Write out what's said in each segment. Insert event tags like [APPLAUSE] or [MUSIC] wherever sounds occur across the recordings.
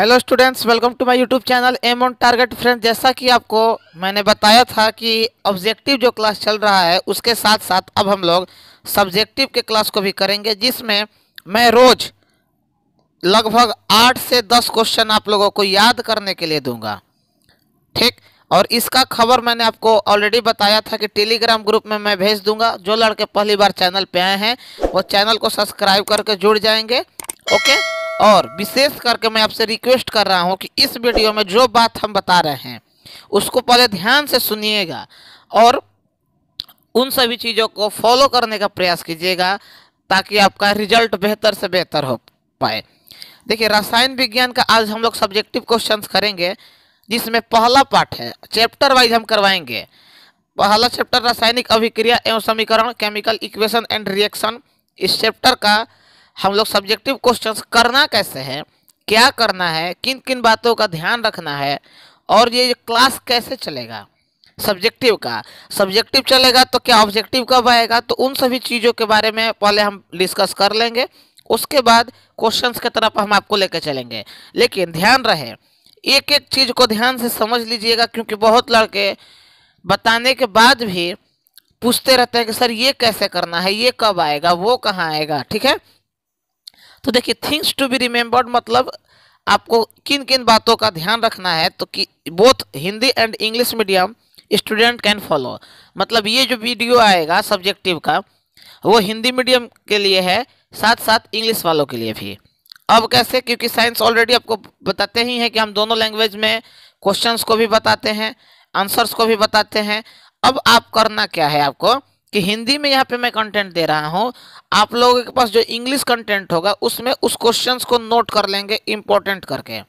hello students welcome to my YouTube channel aim on target friend जैसा कि आपको मैंने बताया था कि ऑब्जेक्टिव जो क्लास चल रहा है उसके साथ साथ अब हम लोग सब्जेक्टिव के क्लास को भी करेंगे जिसमें मैं रोज़ लगभग आठ से दस क्वेश्चन आप लोगों को याद करने के लिए दूंगा ठीक और इसका खबर मैंने आपको ऑलरेडी बताया था कि टेलीग्राम ग्रुप में मैं भेज दूंगा जो लड़के पहली बार चैनल पर आए हैं वो चैनल को सब्सक्राइब करके जुड़ जाएंगे ओके और विशेष करके मैं आपसे रिक्वेस्ट कर रहा हूँ कि इस वीडियो में जो बात हम बता रहे हैं उसको पहले ध्यान से सुनिएगा और उन सभी चीज़ों को फॉलो करने का प्रयास कीजिएगा ताकि आपका रिजल्ट बेहतर से बेहतर हो पाए देखिए रसायन विज्ञान का आज हम लोग सब्जेक्टिव क्वेश्चंस करेंगे जिसमें पहला पाठ है चैप्टर वाइज हम करवाएंगे पहला चैप्टर रासायनिक अभिक्रिया एवं समीकरण केमिकल इक्वेशन एंड रिएक्शन इस चैप्टर का हम लोग सब्जेक्टिव क्वेश्चन करना कैसे है क्या करना है किन किन बातों का ध्यान रखना है और ये क्लास कैसे चलेगा सब्जेक्टिव का सब्जेक्टिव चलेगा तो क्या ऑब्जेक्टिव कब आएगा तो उन सभी चीज़ों के बारे में पहले हम डिस्कस कर लेंगे उसके बाद क्वेश्चंस के तरफ हम आपको लेकर चलेंगे लेकिन ध्यान रहे एक एक चीज़ को ध्यान से समझ लीजिएगा क्योंकि बहुत लड़के बताने के बाद भी पूछते रहते हैं कि सर ये कैसे करना है ये कब आएगा वो कहाँ आएगा ठीक है तो देखिए थिंग्स टू बी रिमेम्बर्ड मतलब आपको किन किन बातों का ध्यान रखना है तो कि both Hindi and English medium student can follow मतलब ये जो वीडियो आएगा सब्जेक्टिव का वो हिंदी मीडियम के लिए है साथ साथ इंग्लिश वालों के लिए भी अब कैसे क्योंकि साइंस ऑलरेडी आपको बताते ही हैं कि हम दोनों लैंग्वेज में क्वेश्चंस को भी बताते हैं आंसर्स को भी बताते हैं अब आप करना क्या है आपको कि हिंदी में यहाँ पे मैं कंटेंट दे रहा हूँ आप लोगों के पास जो इंग्लिश कंटेंट होगा उसमें उस क्वेश्चन को नोट कर लेंगे इम्पोर्टेंट करके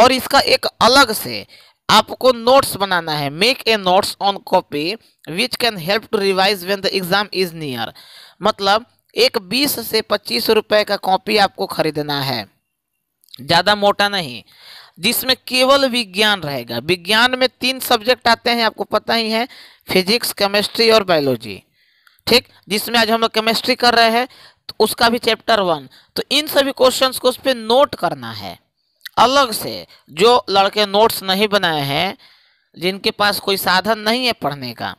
और इसका एक अलग से आपको नोट्स बनाना है make a notes on copy which can help to revise when the exam is near मतलब एक बीस से पच्चीस रुपए का कॉपी आपको खरीदना है ज़्यादा मोटा नहीं जिसमें केवल विज्ञान रहेगा विज्ञान में तीन सब्जेक्ट आते हैं आपको पता ही है फिजिक्स केमिस्ट्री और बायोलॉजी ठीक जिसमें आज हम लोग केमिस्ट्री कर रहे हैं तो उसका भी चैप्टर वन तो इन सभी क्वेश्चन को उस पर नोट करना है अलग से जो लड़के नोट्स नहीं बनाए हैं जिनके पास कोई साधन नहीं है पढ़ने का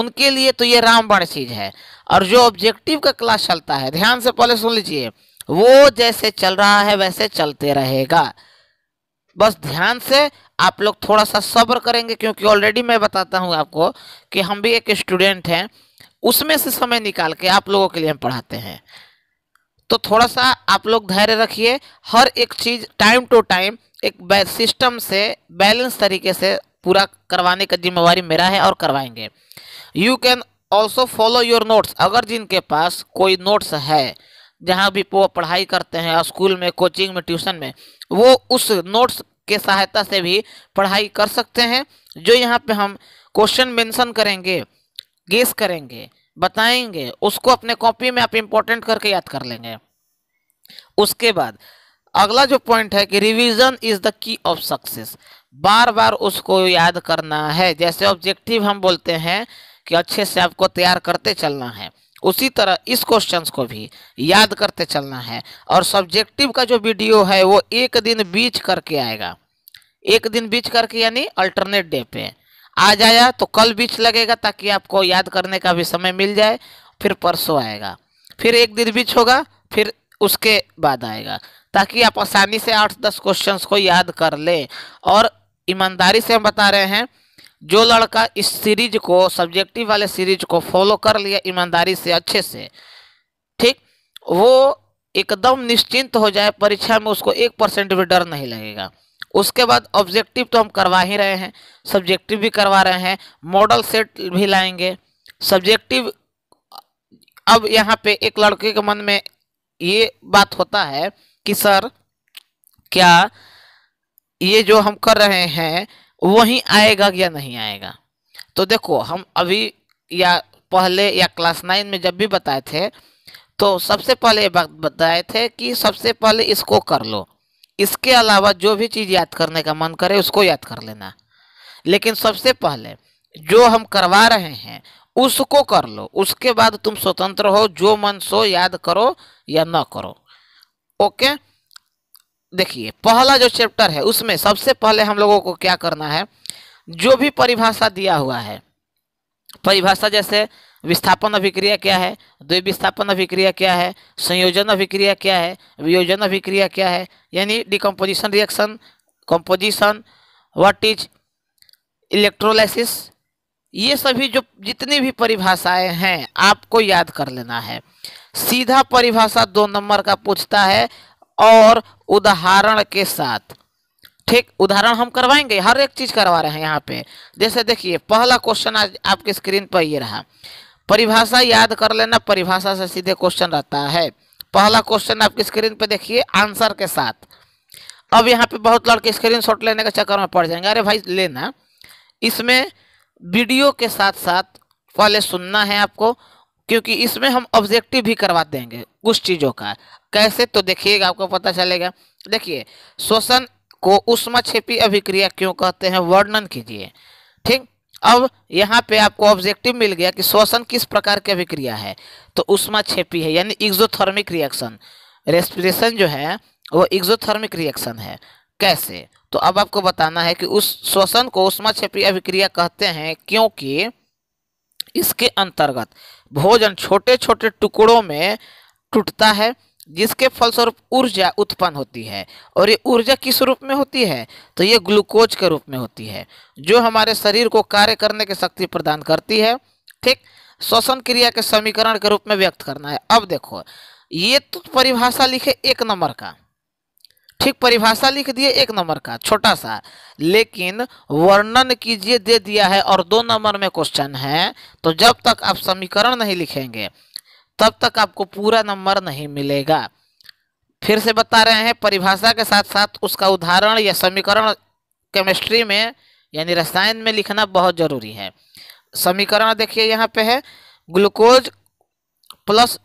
उनके लिए तो ये रामबाण चीज़ है और जो ऑब्जेक्टिव का क्लास चलता है ध्यान से पहले सुन लीजिए वो जैसे चल रहा है वैसे चलते रहेगा बस ध्यान से आप लोग थोड़ा सा सब्र करेंगे क्योंकि ऑलरेडी मैं बताता हूँ आपको कि हम भी एक स्टूडेंट हैं उसमें से समय निकाल के आप लोगों के लिए हम पढ़ाते हैं तो थोड़ा सा आप लोग धैर्य रखिए हर एक चीज़ टाइम टू टाइम एक सिस्टम से बैलेंस तरीके से पूरा करवाने का जिम्मेवारी मेरा है और करवाएंगे you can also follow your notes अगर जिनके पास कोई नोट्स है जहाँ भी वो पढ़ाई करते हैं स्कूल में कोचिंग में ट्यूशन में वो उस नोट्स के सहायता से भी पढ़ाई कर सकते हैं जो यहाँ पे हम क्वेश्चन मेंशन करेंगे गेस करेंगे बताएंगे उसको अपने कॉपी में आप इम्पोर्टेंट करके याद कर लेंगे उसके बाद अगला जो पॉइंट है कि revision is the key of success बार बार उसको याद करना है जैसे ऑब्जेक्टिव हम बोलते हैं कि अच्छे से आपको तैयार करते चलना है उसी तरह इस क्वेश्चंस को भी याद करते चलना है और सब्जेक्टिव का जो वीडियो है वो एक दिन बीच करके आएगा एक दिन बीच करके यानी अल्टरनेट डे पे आज आया तो कल बीच लगेगा ताकि आपको याद करने का भी समय मिल जाए फिर परसों आएगा फिर एक दिन बीच होगा फिर उसके बाद आएगा ताकि आप आसानी से आठ दस क्वेश्चंस को याद कर लें और ईमानदारी से हम बता रहे हैं जो लड़का इस सीरीज को सब्जेक्टिव वाले सीरीज को फॉलो कर लिया ईमानदारी से अच्छे से ठीक वो एकदम निश्चिंत हो जाए परीक्षा में उसको एक परसेंट भी डर नहीं लगेगा उसके बाद ऑब्जेक्टिव तो हम करवा ही रहे हैं सब्जेक्टिव भी करवा रहे हैं मॉडल सेट भी लाएंगे सब्जेक्टिव अब यहाँ पे एक लड़के के मन में ये बात होता है कि सर क्या ये जो हम कर रहे हैं वहीं आएगा या नहीं आएगा तो देखो हम अभी या पहले या क्लास नाइन में जब भी बताए थे तो सबसे पहले बात बताए थे कि सबसे पहले इसको कर लो इसके अलावा जो भी चीज़ याद करने का मन करे उसको याद कर लेना लेकिन सबसे पहले जो हम करवा रहे हैं उसको कर लो उसके बाद तुम स्वतंत्र हो जो मन सो याद करो या ना करो ओके देखिए पहला जो चैप्टर है उसमें सबसे पहले हम लोगों को क्या करना है जो भी परिभाषा दिया हुआ है परिभाषा जैसे विस्थापन अभिक्रिया क्या है द्विविस्थापन अभिक्रिया क्या है संयोजन अभिक्रिया क्या है वियोजन अभिक्रिया क्या है यानी decomposition reaction composition what is electrolysis ये सभी जो जितनी भी परिभाषाएं हैं आपको याद कर लेना है सीधा परिभाषा दो नंबर का पूछता है और उदाहरण के साथ ठीक उदाहरण हम करवाएंगे हर एक चीज करवा रहे हैं यहाँ पे जैसे देखिए पहला क्वेश्चन आज आपके स्क्रीन पर ये रहा परिभाषा याद कर लेना परिभाषा से सीधे क्वेश्चन रहता है पहला क्वेश्चन आपकी स्क्रीन पर देखिए आंसर के साथ अब यहाँ पे बहुत लड़के स्क्रीन शॉट लेने के चक्कर में पड़ जाएंगे अरे भाई लेना इसमें वीडियो के साथ साथ पहले सुनना है आपको क्योंकि इसमें हम ऑब्जेक्टिव भी करवा देंगे कुछ चीज़ों का कैसे तो देखिएगा आपको पता चलेगा देखिए श्वसन को उष्मा छेपी अभिक्रिया क्यों कहते हैं वर्णन कीजिए ठीक अब यहाँ पे आपको ऑब्जेक्टिव मिल गया कि श्वसन किस प्रकार की अभिक्रिया है तो उष्माक्षेपी है यानी एक्जोथर्मिक रिएक्शन रेस्पिरेशन जो है वो एक्जोथर्मिक रिएक्शन है कैसे तो अब आपको बताना है कि उस श्वसन को उष्मा छेपी अभिक्रिया कहते हैं क्योंकि इसके अंतर्गत भोजन छोटे छोटे टुकड़ों में टूटता है जिसके फलस्वरूप ऊर्जा उत्पन्न होती है और ये ऊर्जा किस रूप में होती है तो ये ग्लूकोज के रूप में होती है जो हमारे शरीर को कार्य करने की शक्ति प्रदान करती है ठीक श्वसन क्रिया के समीकरण के रूप में व्यक्त करना है अब देखो ये तो परिभाषा लिखे एक नंबर का ठीक परिभाषा लिख दिए एक नंबर का छोटा सा लेकिन वर्णन कीजिए दे दिया है और दो नंबर में क्वेश्चन है तो जब तक आप समीकरण नहीं लिखेंगे तब तक आपको पूरा नंबर नहीं मिलेगा फिर से बता रहे हैं परिभाषा के साथ साथ उसका उदाहरण या समीकरण केमिस्ट्री में यानी रसायन में लिखना बहुत जरूरी है समीकरण देखिए यहाँ पे है ग्लूकोज प्लस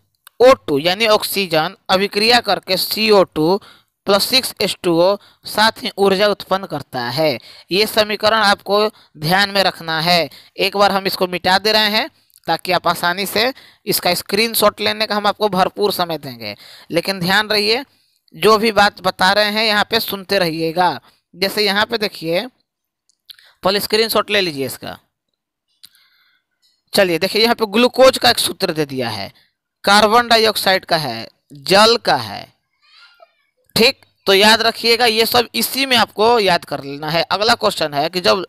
ओ टू यानी ऑक्सीजन अभिक्रिया करके C O two plus six S two O साथ ही ऊर्जा उत्पन्न करता है ये समीकरण आपको ध्यान में रखना है एक बार हम इसको मिटा दे रहे हैं ताकि आप आसानी से इसका स्क्रीनशॉट लेने का हम आपको भरपूर समय देंगे लेकिन ध्यान रहिए जो भी बात बता रहे हैं यहाँ पे सुनते रहिएगा जैसे यहाँ पे देखिए पहले स्क्रीनशॉट ले लीजिए इसका चलिए देखिए यहाँ पे ग्लूकोज का एक सूत्र दे दिया है कार्बन डाइऑक्साइड का है जल का है ठीक तो याद रखिएगा ये सब इसी में आपको याद कर लेना है अगला क्वेश्चन है कि जब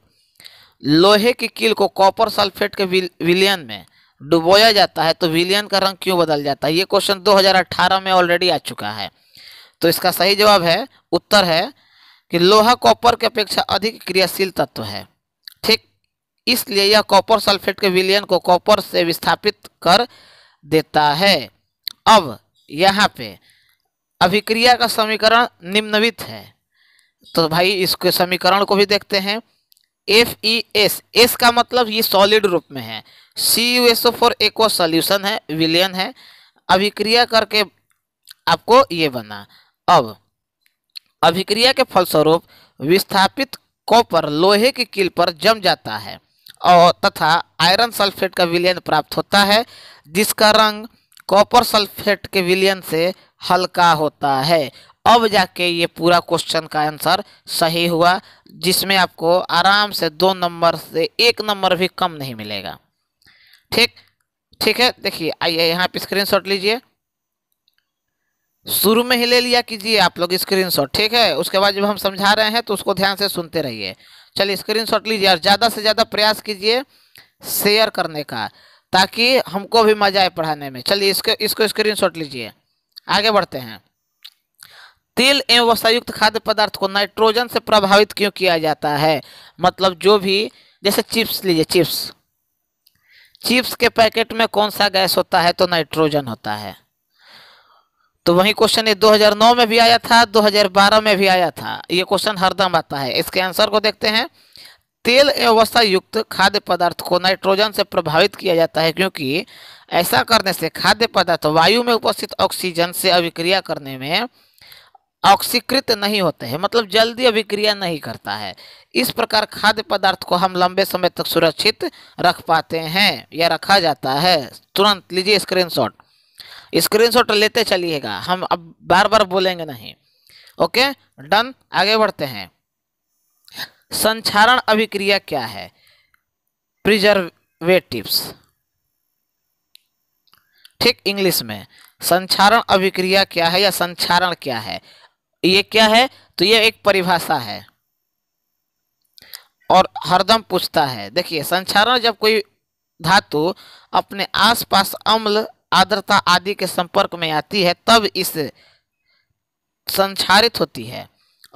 लोहे की कील को कॉपर सल्फेट के विलियन में डुबोया जाता है तो विलियन का रंग क्यों बदल जाता है ये क्वेश्चन 2018 में ऑलरेडी आ चुका है तो इसका सही जवाब है उत्तर है कि लोहा कॉपर की अपेक्षा अधिक क्रियाशील तत्व है ठीक इसलिए यह कॉपर सल्फेट के विलियन को कॉपर से विस्थापित कर देता है अब यहाँ पे अभिक्रिया का समीकरण निम्नवित है तो भाई इसके समीकरण को भी देखते हैं एफ ई एस एस का मतलब ये सॉलिड रूप में है C U S O four aqua solution है विलियन है अभिक्रिया करके आपको ये बना अब अभिक्रिया के फलस्वरूप विस्थापित कॉपर लोहे की किल पर जम जाता है और तथा आयरन सल्फेट का विलियन प्राप्त होता है जिसका रंग कॉपर सल्फेट के विलियन से हल्का होता है अब जाके ये पूरा क्वेश्चन का आंसर सही हुआ जिसमें आपको आराम से दो नंबर से एक नंबर भी कम नहीं मिलेगा ठीक ठीक है देखिए आइए यहाँ पे शॉट लीजिए शुरू में ही ले लिया कीजिए आप लोग स्क्रीनशॉट ठीक है उसके बाद जब हम समझा रहे हैं तो उसको ध्यान से सुनते रहिए चलिए स्क्रीनशॉट लीजिए और ज़्यादा से ज़्यादा प्रयास कीजिए शेयर करने का ताकि हमको भी मजा आए पढ़ाने में चलिए इसके इसको स्क्रीनशॉट लीजिए आगे बढ़ते हैं तेल एवं वसायुक्त खाद्य पदार्थ को नाइट्रोजन से प्रभावित क्यों किया जाता है मतलब जो भी जैसे चिप्स लीजिए चिप्स चिप्स के पैकेट में कौन सा गैस होता है तो नाइट्रोजन होता है तो वही क्वेश्चन ये 2009 में भी आया था 2012 में भी आया था ये क्वेश्चन हरदम आता है इसके आंसर को देखते हैं तेल अवस्था युक्त खाद्य पदार्थ को नाइट्रोजन से प्रभावित किया जाता है क्योंकि ऐसा करने से खाद्य पदार्थ वायु में उपस्थित ऑक्सीजन से अभिक्रिया करने में ऑक्सीकृत नहीं होते हैं मतलब जल्दी अभिक्रिया नहीं करता है इस प्रकार खाद्य पदार्थ को हम लंबे समय तक सुरक्षित रख पाते हैं या रखा जाता है तुरंत लीजिए स्क्रीनशॉट स्क्रीनशॉट लेते चलिएगा हम अब बार बार बोलेंगे नहीं ओके डन आगे बढ़ते हैं संचारण अभिक्रिया क्या है प्रिजर्वेटिव्स ठीक इंग्लिश में संचारण अभिक्रिया क्या है या संचारण क्या है ये क्या है तो ये एक परिभाषा है और हरदम पूछता है देखिए संचारण जब कोई धातु अपने आसपास अम्ल आर्द्रता आदि के संपर्क में आती है तब इस संचारित होती है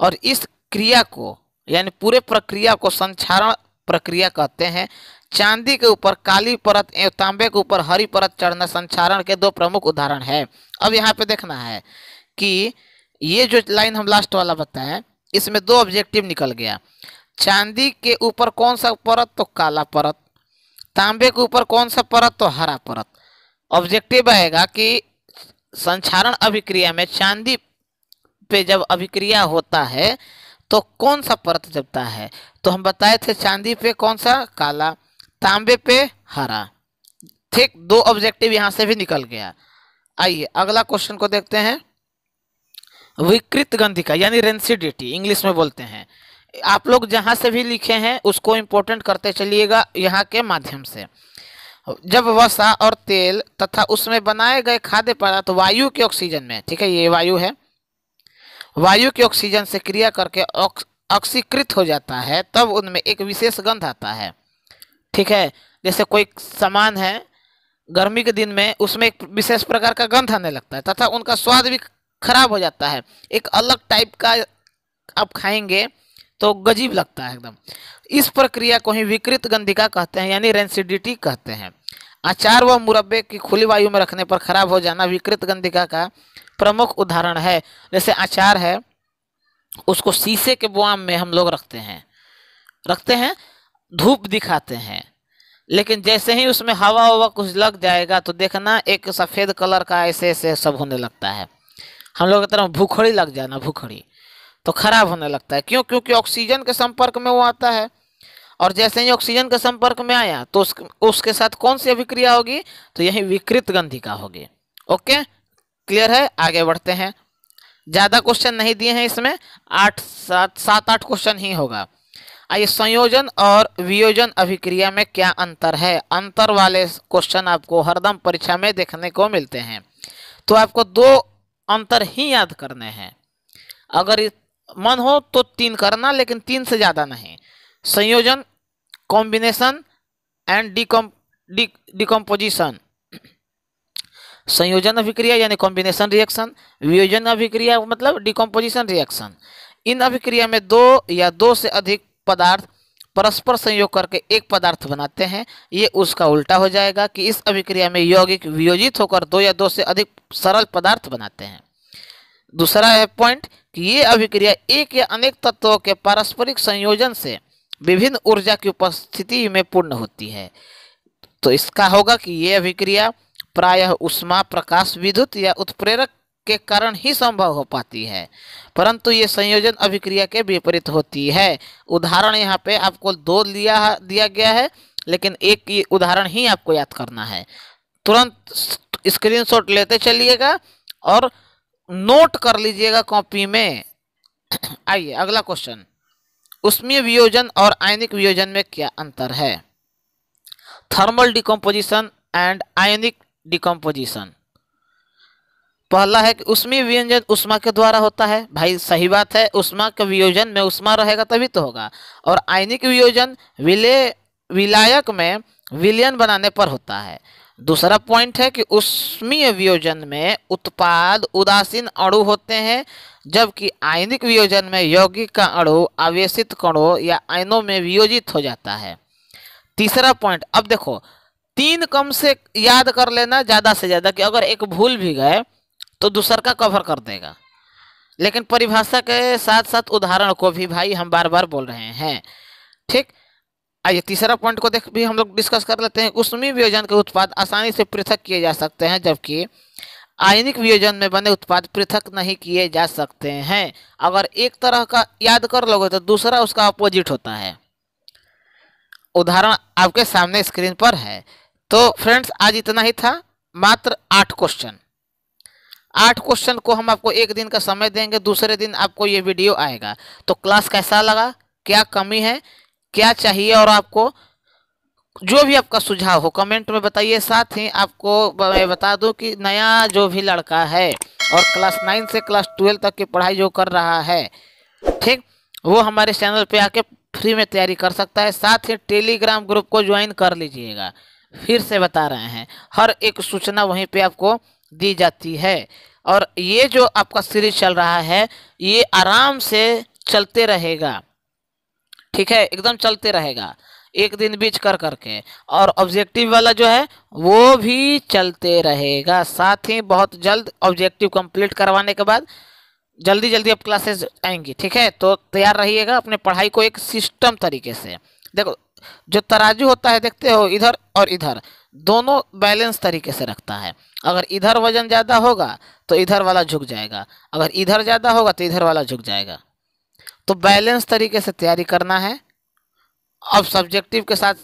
और इस क्रिया को यानी पूरे प्रक्रिया को संचारण प्रक्रिया कहते हैं चांदी के ऊपर काली परत एवं तांबे के ऊपर हरी परत चढ़ना संचारण के दो प्रमुख उदाहरण है अब यहाँ पे देखना है कि ये जो लाइन हम लास्ट वाला बताएं इसमें दो ऑब्जेक्टिव निकल गया चांदी के ऊपर कौन सा परत तो काला परत तांबे के ऊपर कौन सा परत तो हरा परत ऑब्जेक्टिव आएगा कि संचारण अभिक्रिया में चांदी पे जब अभिक्रिया होता है तो कौन सा परत जबता है तो हम बताए थे चांदी पे कौन सा काला तांबे पे हरा ठीक दो ऑब्जेक्टिव यहाँ से भी निकल गया आइए अगला क्वेश्चन को देखते हैं विकृत गंधिका यानी रेंसिडिटी इंग्लिश में बोलते हैं आप लोग जहाँ से भी लिखे हैं उसको इम्पोर्टेंट करते चलिएगा यहाँ के माध्यम से जब वसा और तेल तथा उसमें बनाए गए खाद्य पदार्थ तो वायु के ऑक्सीजन में ठीक है ये वायु है वायु के ऑक्सीजन से क्रिया करके ऑक्सीकृत हो जाता है तब उनमें एक विशेष गंध आता है ठीक है जैसे कोई सामान है गर्मी के दिन में उसमें एक विशेष प्रकार का गंध आने लगता है तथा उनका स्वाद भी खराब हो जाता है एक अलग टाइप का आप खाएंगे तो गजीब लगता है एकदम इस प्रक्रिया को ही विकृत गंधिका कहते हैं यानी रेंसिडिटी कहते हैं अचार व मुरब्बे की खुली वायु में रखने पर खराब हो जाना विकृत गंधिका का प्रमुख उदाहरण है जैसे अचार है उसको शीशे के बुआम में हम लोग रखते हैं रखते हैं धूप दिखाते हैं लेकिन जैसे ही उसमें हवा हवा कुछ लग जाएगा तो देखना एक सफ़ेद कलर का ऐसे ऐसे सब होने लगता है हम लोग की तरफ भूखड़ी लग जाना भूखड़ी तो खराब होने लगता है क्यों क्योंकि ऑक्सीजन के संपर्क में वो आता है और जैसे ही ऑक्सीजन के संपर्क में आया तो उस, उसके साथ कौन सी अभिक्रिया होगी तो यही विकृत गंधिका होगी ओके क्लियर है आगे बढ़ते हैं ज़्यादा क्वेश्चन नहीं दिए हैं इसमें आठ सात सात आठ क्वेश्चन ही होगा आइए संयोजन और वियोजन अभिक्रिया में क्या अंतर है अंतर वाले क्वेश्चन आपको हरदम परीक्षा में देखने को मिलते हैं तो आपको दो अंतर ही याद करने हैं अगर मन हो तो तीन करना लेकिन तीन से ज़्यादा नहीं संयोजन कॉम्बिनेशन एंड डिकम डिकम्पोजिशन संयोजन अभिक्रिया यानी कॉम्बिनेशन रिएक्शन वियोजन अभिक्रिया मतलब डिकम्पोजिशन रिएक्शन इन अभिक्रिया में दो या दो से अधिक पदार्थ परस्पर संयोग करके एक पदार्थ बनाते हैं ये उसका उल्टा हो जाएगा कि इस अभिक्रिया में यौगिक वियोजित होकर दो या दो से अधिक सरल पदार्थ बनाते हैं दूसरा है पॉइंट कि ये अभिक्रिया एक या अनेक तत्वों के पारस्परिक संयोजन से विभिन्न ऊर्जा की उपस्थिति में पूर्ण होती है तो इसका होगा कि ये अभिक्रिया प्रायः उष्मा प्रकाश विद्युत या उत्प्रेरक के कारण ही संभव हो पाती है परंतु ये संयोजन अभिक्रिया के विपरीत होती है उदाहरण यहाँ पे आपको दो लिया दिया गया है लेकिन एक उदाहरण ही आपको याद करना है तुरंत स्क्रीनशॉट लेते चलिएगा और नोट कर लीजिएगा कॉपी में [CLEARS THROAT] आइए अगला क्वेश्चन उष्मीय वियोजन और आयनिक वियोजन में क्या अंतर है thermal decomposition and ionic decomposition पहला है कि उसमें व्यंजन उष्मा के द्वारा होता है भाई सही बात है उष्मा के वियोजन में उष्मा रहेगा तभी तो होगा और आयनिक वियोजन विलय विलायक में विलयन बनाने पर होता है दूसरा पॉइंट है कि उष्मीय वियोजन में उत्पाद उदासीन अणु होते हैं जबकि आयनिक वियोजन में यौगिक का अणु आवेशित कणों या आयनों में वियोजित हो जाता है तीसरा पॉइंट अब देखो तीन कम से याद कर लेना ज़्यादा से ज़्यादा कि अगर एक भूल भी गए तो दूसर का कवर कर देगा लेकिन परिभाषा के साथ साथ उदाहरण को भी भाई हम बार बार बोल रहे हैं ठीक आइए तीसरा पॉइंट को देख भी हम लोग डिस्कस कर लेते हैं उष्मी वियोजन के उत्पाद आसानी से पृथक किए जा सकते हैं जबकि आयनिक वियोजन में बने उत्पाद पृथक नहीं किए जा सकते हैं अगर एक तरह का याद कर लोगे तो दूसरा उसका अपोजिट होता है उदाहरण आपके सामने स्क्रीन पर है तो फ्रेंड्स आज इतना ही था मात्र आठ क्वेश्चन आठ क्वेश्चन को हम आपको एक दिन का समय देंगे दूसरे दिन आपको ये वीडियो आएगा तो क्लास कैसा लगा क्या कमी है क्या चाहिए और आपको जो भी आपका सुझाव हो कमेंट में बताइए साथ ही आपको मैं बता दूं कि नया जो भी लड़का है और क्लास नाइन से क्लास ट्वेल्व तक की पढ़ाई जो कर रहा है ठीक वो हमारे चैनल पे आके फ्री में तैयारी कर सकता है साथ ही टेलीग्राम ग्रुप को ज्वाइन कर लीजिएगा फिर से बता रहे हैं हर एक सूचना वहीं पे आपको दी जाती है और ये जो आपका सीरीज चल रहा है ये आराम से चलते रहेगा ठीक है एकदम चलते रहेगा एक दिन बीच कर करके और ऑब्जेक्टिव वाला जो है वो भी चलते रहेगा साथ ही बहुत जल्द ऑब्जेक्टिव कंप्लीट करवाने के बाद जल्दी जल्दी अब क्लासेस आएंगी ठीक है तो तैयार रहिएगा अपने पढ़ाई को एक सिस्टम तरीके से देखो जो तराजू होता है देखते हो इधर और इधर दोनों बैलेंस तरीके से रखता है अगर इधर वजन ज़्यादा होगा तो इधर वाला झुक जाएगा अगर इधर ज़्यादा होगा तो इधर वाला झुक जाएगा तो बैलेंस तरीके से तैयारी करना है अब सब्जेक्टिव के साथ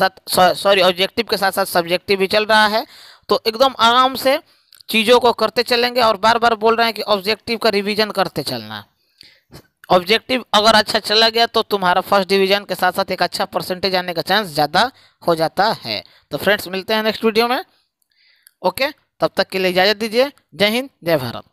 साथ सॉरी ऑब्जेक्टिव के साथ साथ सब्जेक्टिव भी चल रहा है तो एकदम आराम से चीज़ों को करते चलेंगे और बार बार बोल रहे हैं कि ऑब्जेक्टिव का रिवीजन करते चलना ऑब्जेक्टिव अगर अच्छा चला गया तो तुम्हारा फर्स्ट डिवीजन के साथ साथ एक अच्छा परसेंटेज आने का चांस ज़्यादा हो जाता है तो फ्रेंड्स मिलते हैं नेक्स्ट वीडियो में ओके तब तक के लिए इजाज़त दीजिए जय हिंद जय भारत